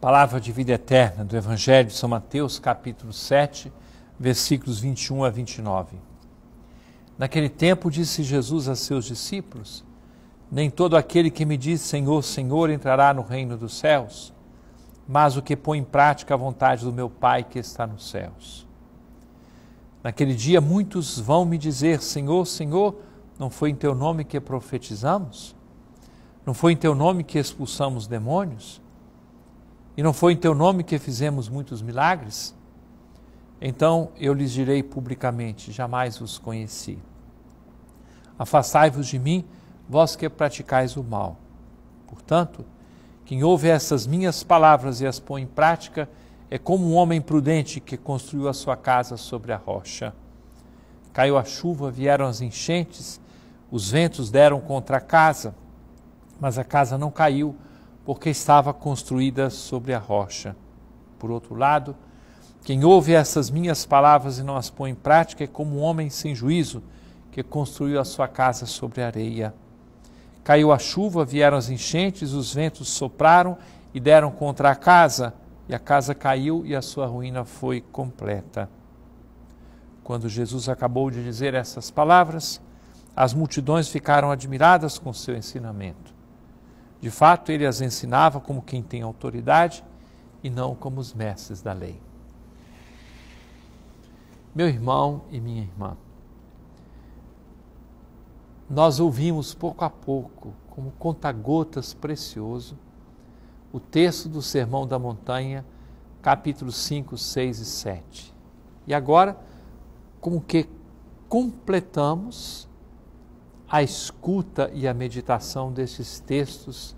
Palavra de vida eterna do Evangelho de São Mateus, capítulo 7, versículos 21 a 29. Naquele tempo disse Jesus a seus discípulos: Nem todo aquele que me diz Senhor, Senhor entrará no reino dos céus, mas o que põe em prática a vontade do meu Pai que está nos céus. Naquele dia muitos vão me dizer: Senhor, Senhor, não foi em teu nome que profetizamos? Não foi em teu nome que expulsamos demônios? E não foi em teu nome que fizemos muitos milagres? Então eu lhes direi publicamente: jamais vos conheci. Afastai-vos de mim, vós que praticais o mal. Portanto, quem ouve essas minhas palavras e as põe em prática é como um homem prudente que construiu a sua casa sobre a rocha. Caiu a chuva, vieram as enchentes, os ventos deram contra a casa, mas a casa não caiu porque estava construída sobre a rocha. Por outro lado, quem ouve essas minhas palavras e não as põe em prática é como um homem sem juízo que construiu a sua casa sobre areia. Caiu a chuva, vieram as enchentes, os ventos sopraram e deram contra a casa, e a casa caiu e a sua ruína foi completa. Quando Jesus acabou de dizer essas palavras, as multidões ficaram admiradas com seu ensinamento de fato, ele as ensinava como quem tem autoridade e não como os mestres da lei. Meu irmão e minha irmã, nós ouvimos pouco a pouco, como conta-gotas precioso, o texto do Sermão da Montanha, capítulos 5, 6 e 7. E agora, como que completamos a escuta e a meditação desses textos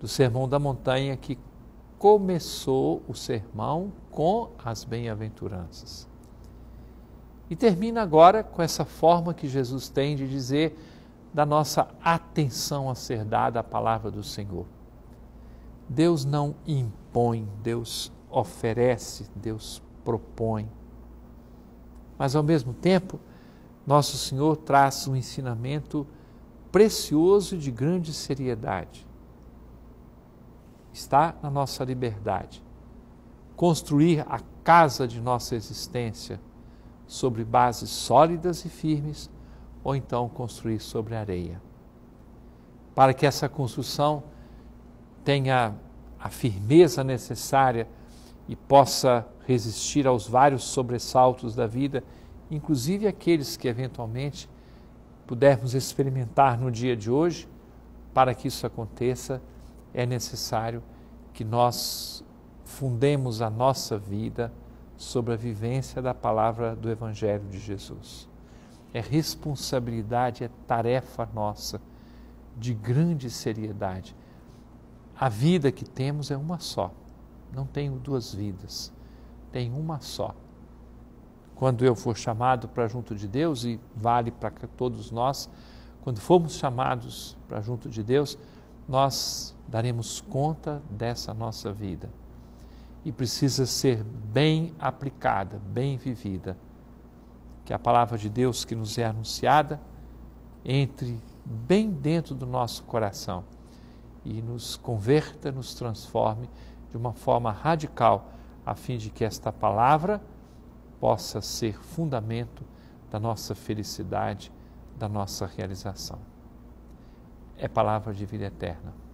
do Sermão da Montanha que começou o sermão com as bem-aventuranças. E termina agora com essa forma que Jesus tem de dizer da nossa atenção a ser dada à palavra do Senhor. Deus não impõe, Deus oferece, Deus propõe. Mas ao mesmo tempo, nosso Senhor traz um ensinamento precioso de grande seriedade. Está na nossa liberdade. Construir a casa de nossa existência sobre bases sólidas e firmes, ou então construir sobre areia. Para que essa construção tenha a firmeza necessária e possa resistir aos vários sobressaltos da vida, inclusive aqueles que eventualmente pudermos experimentar no dia de hoje, para que isso aconteça, é necessário que nós fundemos a nossa vida sobre a vivência da palavra do Evangelho de Jesus. É responsabilidade, é tarefa nossa de grande seriedade. A vida que temos é uma só, não tenho duas vidas, tem uma só quando eu for chamado para junto de Deus, e vale para todos nós, quando formos chamados para junto de Deus, nós daremos conta dessa nossa vida. E precisa ser bem aplicada, bem vivida. Que a palavra de Deus que nos é anunciada entre bem dentro do nosso coração e nos converta, nos transforme de uma forma radical, a fim de que esta palavra possa ser fundamento da nossa felicidade, da nossa realização. É palavra de vida eterna.